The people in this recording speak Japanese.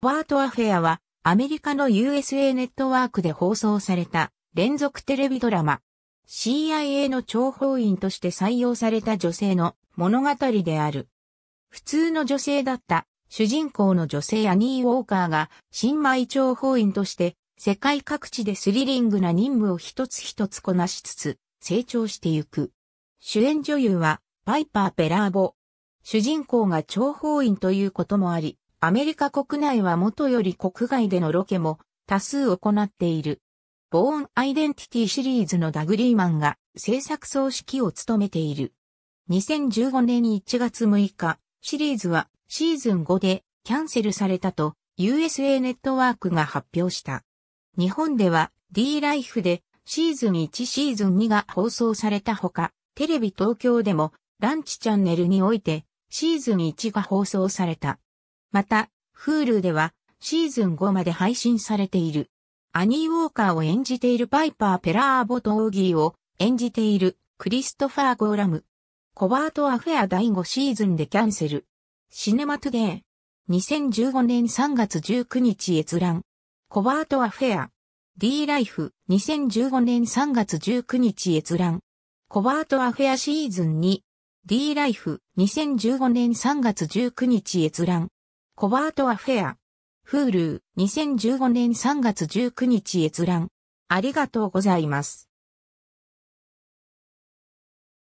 ワートアフェアはアメリカの USA ネットワークで放送された連続テレビドラマ CIA の諜報員として採用された女性の物語である。普通の女性だった主人公の女性アニー・ウォーカーが新米諜報員として世界各地でスリリングな任務を一つ一つこなしつつ成長してゆく。主演女優はパイパー・ペラーボ。主人公が諜報員ということもあり、アメリカ国内は元より国外でのロケも多数行っている。ボーン・アイデンティティシリーズのダグリーマンが制作総指揮を務めている。2015年1月6日、シリーズはシーズン5でキャンセルされたと USA ネットワークが発表した。日本では D ライフでシーズン1シーズン2が放送されたほか、テレビ東京でもランチチャンネルにおいてシーズン1が放送された。また、Hulu ではシーズン5まで配信されている。アニー・ウォーカーを演じているパイパー・ペラーボトーギーを演じているクリストファー・ゴーラム。コバート・アフェア第5シーズンでキャンセル。シネマトゥデー。2015年3月19日閲覧。コバート・アフェア。D ライフ。2015年3月19日閲覧。コバート・アフェアシーズン2。D ライフ。2015年3月19日閲覧。コバート・アフェア。フール2015年3月19日閲覧。ありがとうございます。